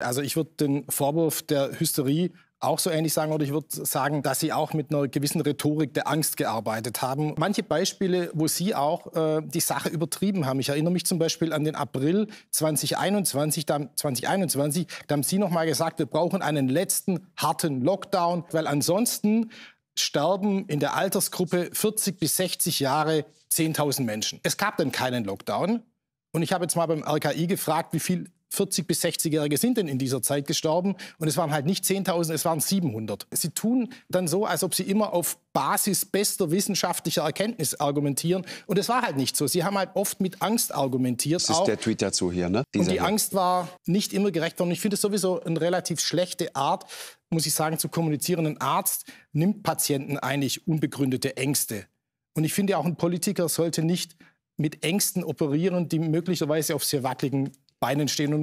Also ich würde den Vorwurf der Hysterie auch so ähnlich sagen, oder ich würde sagen, dass sie auch mit einer gewissen Rhetorik der Angst gearbeitet haben. Manche Beispiele, wo sie auch äh, die Sache übertrieben haben. Ich erinnere mich zum Beispiel an den April 2021, da, 2021, da haben sie noch mal gesagt, wir brauchen einen letzten harten Lockdown, weil ansonsten sterben in der Altersgruppe 40 bis 60 Jahre 10.000 Menschen. Es gab dann keinen Lockdown. Und ich habe jetzt mal beim RKI gefragt, wie viel 40 bis 60-Jährige sind denn in dieser Zeit gestorben. Und es waren halt nicht 10.000, es waren 700. Sie tun dann so, als ob sie immer auf Basis bester wissenschaftlicher Erkenntnis argumentieren. Und es war halt nicht so. Sie haben halt oft mit Angst argumentiert. Das ist auch. der Tweet dazu hier, ne? Dieser und die hier. Angst war nicht immer gerecht worden. Ich finde es sowieso eine relativ schlechte Art, muss ich sagen, zu kommunizieren. Ein Arzt nimmt Patienten eigentlich unbegründete Ängste. Und ich finde auch ein Politiker sollte nicht mit Ängsten operieren, die möglicherweise auf sehr wackeligen Beinen stehen. Und